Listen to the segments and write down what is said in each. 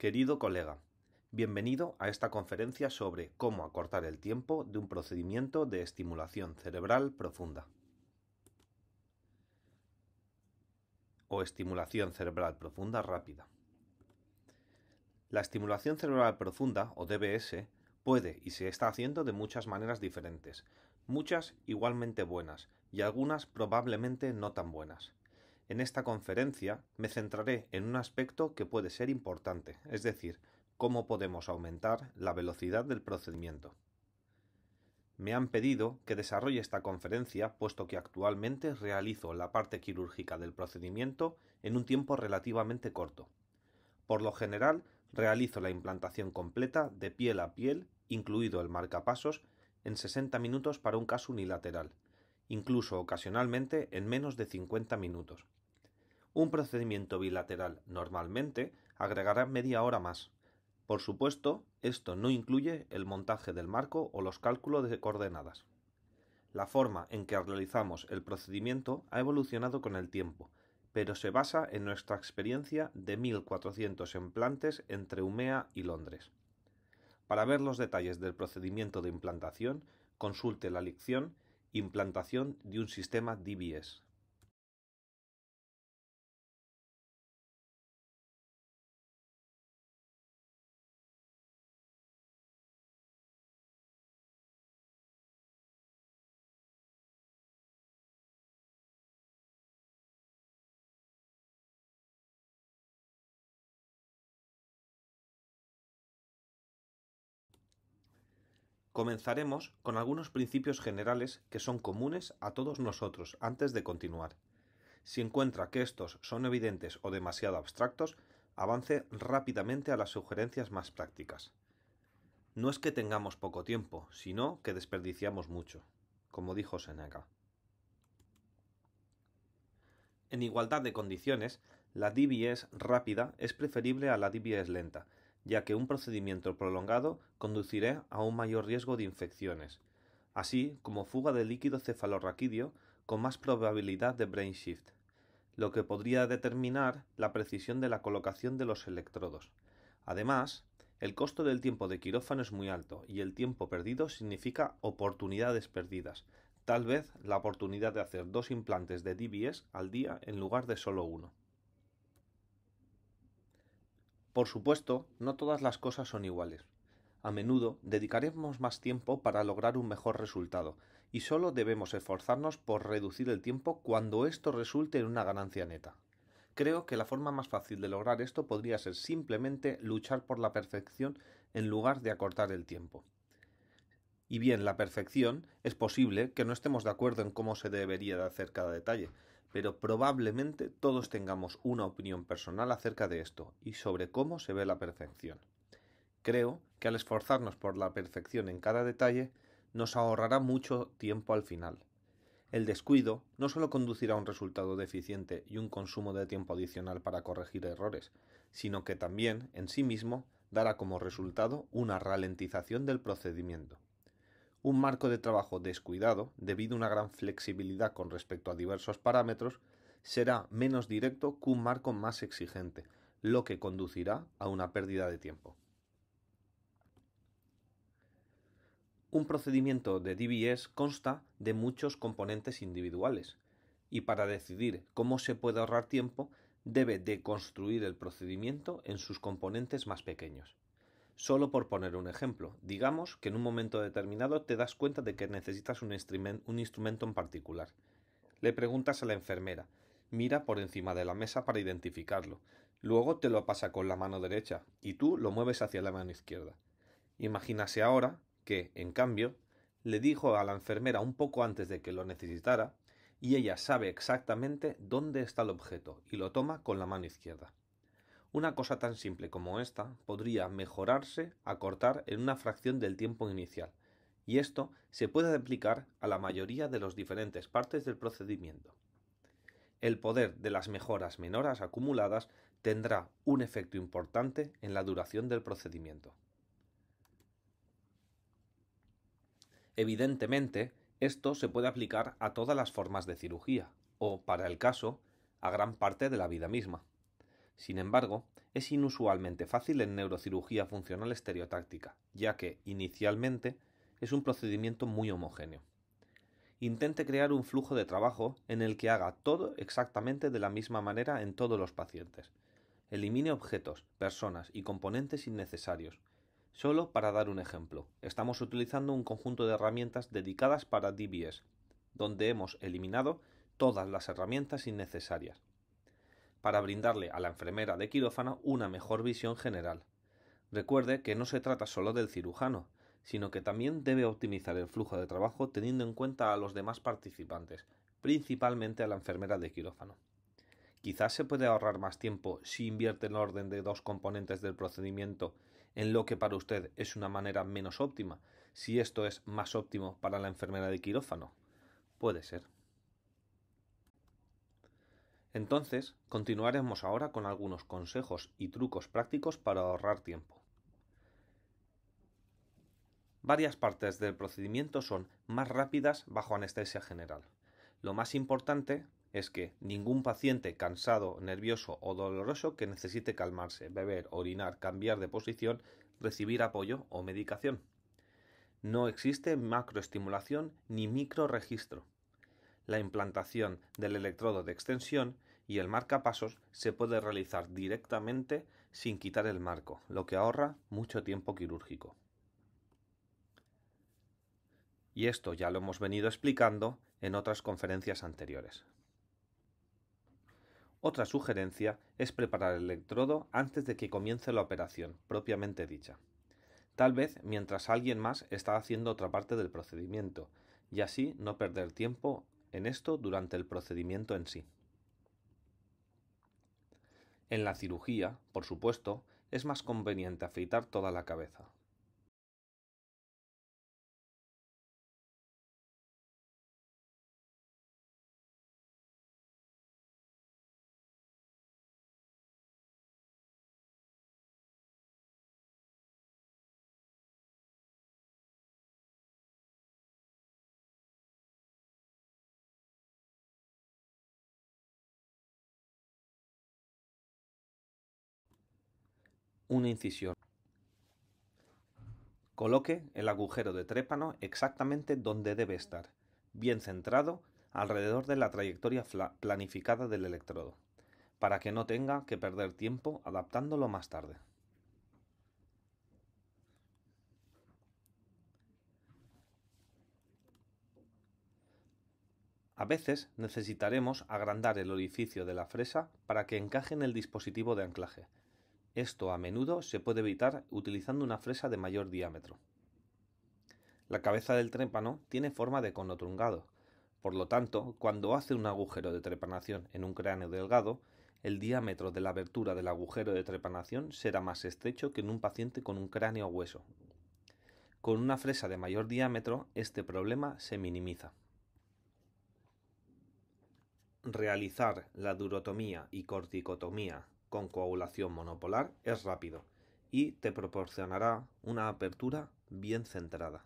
Querido colega, bienvenido a esta conferencia sobre cómo acortar el tiempo de un procedimiento de estimulación cerebral profunda. O estimulación cerebral profunda rápida. La estimulación cerebral profunda, o DBS, puede y se está haciendo de muchas maneras diferentes, muchas igualmente buenas y algunas probablemente no tan buenas. En esta conferencia me centraré en un aspecto que puede ser importante, es decir, cómo podemos aumentar la velocidad del procedimiento. Me han pedido que desarrolle esta conferencia puesto que actualmente realizo la parte quirúrgica del procedimiento en un tiempo relativamente corto. Por lo general, realizo la implantación completa de piel a piel, incluido el marcapasos, en 60 minutos para un caso unilateral, incluso ocasionalmente en menos de 50 minutos. Un procedimiento bilateral normalmente agregará media hora más. Por supuesto, esto no incluye el montaje del marco o los cálculos de coordenadas. La forma en que realizamos el procedimiento ha evolucionado con el tiempo, pero se basa en nuestra experiencia de 1.400 implantes entre UMEA y Londres. Para ver los detalles del procedimiento de implantación, consulte la lección Implantación de un sistema DBS. Comenzaremos con algunos principios generales que son comunes a todos nosotros antes de continuar. Si encuentra que estos son evidentes o demasiado abstractos, avance rápidamente a las sugerencias más prácticas. No es que tengamos poco tiempo, sino que desperdiciamos mucho, como dijo Seneca. En igualdad de condiciones, la DBS rápida es preferible a la DBS lenta, ya que un procedimiento prolongado conducirá a un mayor riesgo de infecciones, así como fuga de líquido cefalorraquídeo con más probabilidad de brain shift, lo que podría determinar la precisión de la colocación de los electrodos. Además, el costo del tiempo de quirófano es muy alto y el tiempo perdido significa oportunidades perdidas, tal vez la oportunidad de hacer dos implantes de DBS al día en lugar de solo uno. Por supuesto, no todas las cosas son iguales. A menudo dedicaremos más tiempo para lograr un mejor resultado, y solo debemos esforzarnos por reducir el tiempo cuando esto resulte en una ganancia neta. Creo que la forma más fácil de lograr esto podría ser simplemente luchar por la perfección en lugar de acortar el tiempo. Y bien, la perfección es posible que no estemos de acuerdo en cómo se debería de hacer cada detalle, pero probablemente todos tengamos una opinión personal acerca de esto y sobre cómo se ve la perfección. Creo que al esforzarnos por la perfección en cada detalle, nos ahorrará mucho tiempo al final. El descuido no solo conducirá a un resultado deficiente y un consumo de tiempo adicional para corregir errores, sino que también, en sí mismo, dará como resultado una ralentización del procedimiento un marco de trabajo descuidado, debido a una gran flexibilidad con respecto a diversos parámetros, será menos directo que un marco más exigente, lo que conducirá a una pérdida de tiempo. Un procedimiento de DBS consta de muchos componentes individuales, y para decidir cómo se puede ahorrar tiempo, debe de construir el procedimiento en sus componentes más pequeños. Solo por poner un ejemplo, digamos que en un momento determinado te das cuenta de que necesitas un, instrumento en particular. Le preguntas a la enfermera, mira por encima de la mesa para identificarlo, luego te lo pasa con la mano derecha y tú lo mueves hacia la mano izquierda. Imagínase ahora que, en cambio, le dijo a la enfermera un poco antes de que lo necesitara, y ella sabe exactamente dónde está el objeto y lo toma con la mano izquierda. Una cosa tan simple como esta podría mejorarse, acortar en una fracción del tiempo inicial, y esto se puede aplicar a la mayoría de las diferentes partes del procedimiento. El poder de las mejoras menoras acumuladas tendrá un efecto importante en la duración del procedimiento. Evidentemente, esto se puede aplicar a todas las formas de cirugía, o, para el caso, a gran parte de la vida misma. Sin embargo, es inusualmente fácil en neurocirugía funcional estereotáctica, ya que, inicialmente, es un procedimiento muy homogéneo. Intente crear un flujo de trabajo en el que haga todo exactamente de la misma manera en todos los pacientes. Elimine objetos, personas y componentes innecesarios. Solo para dar un ejemplo, estamos utilizando un conjunto de herramientas dedicadas para DBS, donde hemos eliminado todas las herramientas innecesarias para brindarle a la enfermera de quirófano una mejor visión general. Recuerde que no se trata solo del cirujano, sino que también debe optimizar el flujo de trabajo teniendo en cuenta a los demás participantes, principalmente a la enfermera de quirófano. Quizás se puede ahorrar más tiempo si invierte el orden de dos componentes del procedimiento en lo que para usted es una manera menos óptima, si esto es más óptimo para la enfermera de quirófano. Puede ser. Entonces, continuaremos ahora con algunos consejos y trucos prácticos para ahorrar tiempo. Varias partes del procedimiento son más rápidas bajo anestesia general. Lo más importante es que ningún paciente cansado, nervioso o doloroso que necesite calmarse, beber, orinar, cambiar de posición, recibir apoyo o medicación. No existe macroestimulación ni microregistro la implantación del electrodo de extensión y el marcapasos se puede realizar directamente sin quitar el marco, lo que ahorra mucho tiempo quirúrgico. Y esto ya lo hemos venido explicando en otras conferencias anteriores. Otra sugerencia es preparar el electrodo antes de que comience la operación, propiamente dicha. Tal vez mientras alguien más está haciendo otra parte del procedimiento, y así no perder tiempo en esto durante el procedimiento en sí. En la cirugía, por supuesto, es más conveniente afeitar toda la cabeza. una incisión. Coloque el agujero de trépano exactamente donde debe estar, bien centrado alrededor de la trayectoria planificada del electrodo, para que no tenga que perder tiempo adaptándolo más tarde. A veces necesitaremos agrandar el orificio de la fresa para que encaje en el dispositivo de anclaje, esto a menudo se puede evitar utilizando una fresa de mayor diámetro. La cabeza del trépano tiene forma de cono truncado, por lo tanto, cuando hace un agujero de trepanación en un cráneo delgado, el diámetro de la abertura del agujero de trepanación será más estrecho que en un paciente con un cráneo hueso. Con una fresa de mayor diámetro, este problema se minimiza. Realizar la durotomía y corticotomía con coagulación monopolar es rápido y te proporcionará una apertura bien centrada.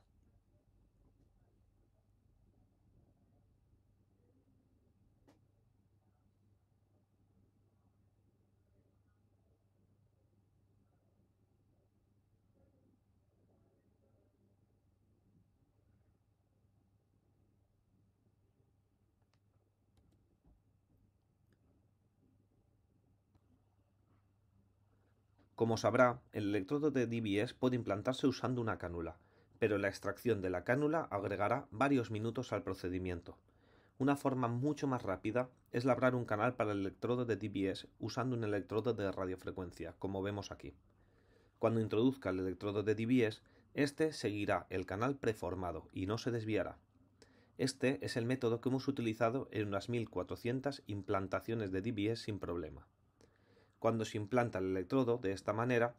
Como sabrá, el electrodo de DBS puede implantarse usando una cánula, pero la extracción de la cánula agregará varios minutos al procedimiento. Una forma mucho más rápida es labrar un canal para el electrodo de DBS usando un electrodo de radiofrecuencia, como vemos aquí. Cuando introduzca el electrodo de DBS, este seguirá el canal preformado y no se desviará. Este es el método que hemos utilizado en unas 1400 implantaciones de DBS sin problema. Cuando se implanta el electrodo de esta manera,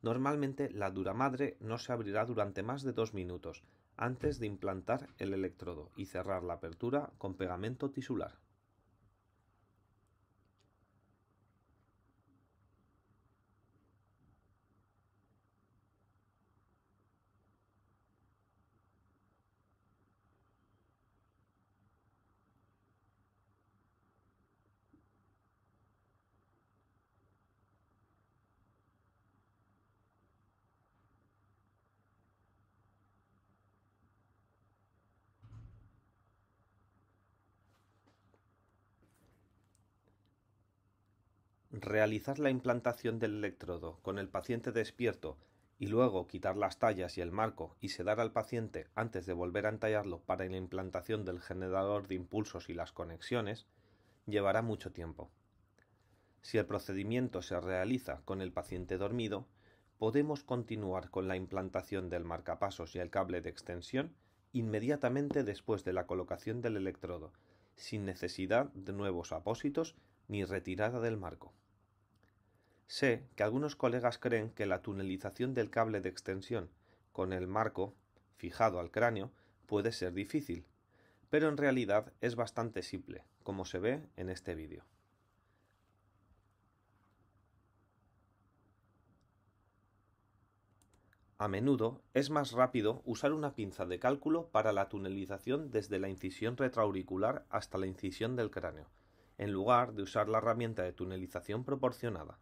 normalmente la dura madre no se abrirá durante más de dos minutos antes de implantar el electrodo y cerrar la apertura con pegamento tisular. realizar la implantación del electrodo con el paciente despierto y luego quitar las tallas y el marco y sedar al paciente antes de volver a entallarlo para la implantación del generador de impulsos y las conexiones, llevará mucho tiempo. Si el procedimiento se realiza con el paciente dormido, podemos continuar con la implantación del marcapasos y el cable de extensión inmediatamente después de la colocación del electrodo, sin necesidad de nuevos apósitos ni retirada del marco. Sé que algunos colegas creen que la tunelización del cable de extensión con el marco fijado al cráneo puede ser difícil, pero en realidad es bastante simple, como se ve en este vídeo. A menudo es más rápido usar una pinza de cálculo para la tunelización desde la incisión retroauricular hasta la incisión del cráneo, en lugar de usar la herramienta de tunelización proporcionada.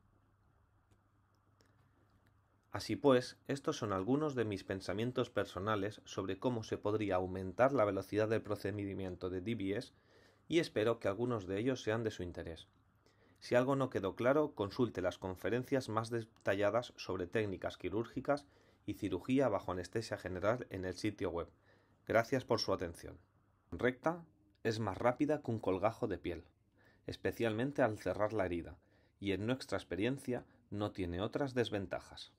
Así pues, estos son algunos de mis pensamientos personales sobre cómo se podría aumentar la velocidad del procedimiento de DBS y espero que algunos de ellos sean de su interés. Si algo no quedó claro, consulte las conferencias más detalladas sobre técnicas quirúrgicas y cirugía bajo anestesia general en el sitio web. Gracias por su atención. Recta es más rápida que un colgajo de piel, especialmente al cerrar la herida, y en nuestra experiencia no tiene otras desventajas.